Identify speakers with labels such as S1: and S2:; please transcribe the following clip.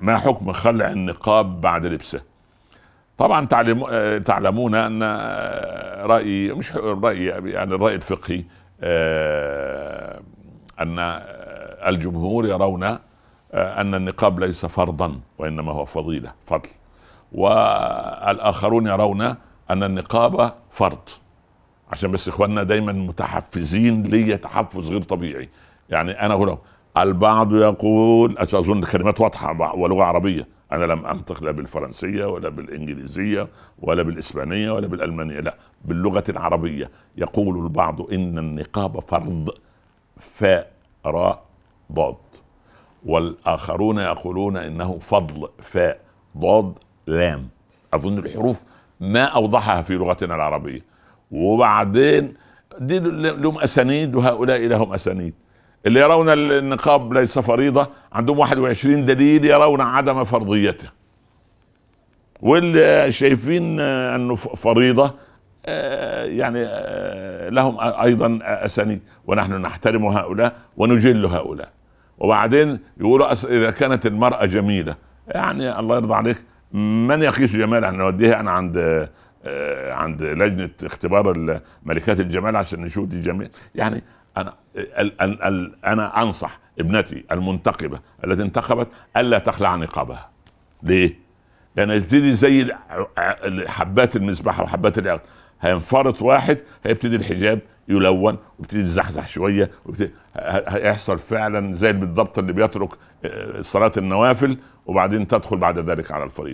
S1: ما حكم خلع النقاب بعد لبسه طبعا تعلم آه، تعلمون ان آه، رايي مش رايي يعني الراي الفقهي آه، ان الجمهور يرون ان النقاب ليس فرضا وانما هو فضيله فضل والاخرون يرون ان النقاب فرض عشان بس اخواننا دايما متحفزين ليا تحفز غير طبيعي يعني انا هنا البعض يقول اظن الكلمات واضحه ولغه عربيه انا لم انطق لا بالفرنسيه ولا بالانجليزيه ولا بالاسبانيه ولا بالالمانيه لا باللغه العربيه يقول البعض ان النقاب فرض فاء راء ضاد والاخرون يقولون انه فضل فاء ضاد لام اظن الحروف ما اوضحها في لغتنا العربيه وبعدين دي لهم اسانيد وهؤلاء لهم اسانيد اللي يرون النقاب ليس فريضة عندهم 21 دليل يرون عدم فرضيته واللي شايفين أنه فريضة آه، يعني آه، لهم أيضا أسانيد ونحن نحترم هؤلاء ونجل هؤلاء وبعدين يقولوا إذا كانت المرأة جميلة يعني الله يرضى عليك من يقيس جمالها نوديها أنا عند آه، عند لجنه اختبار ملكات الجمال عشان نشوف دي جميل يعني انا انا انصح ابنتي المنتقبه التي انتخبت الا تخلع نقابها ليه؟ لان تبتدي زي حبات المسبحه وحبات الارض هينفرط واحد هيبتدي الحجاب يلون ويبتدي يزحزح شويه هيحصل فعلا زي بالضبط اللي بيترك آه، صلاه النوافل وبعدين تدخل بعد ذلك على الفريضه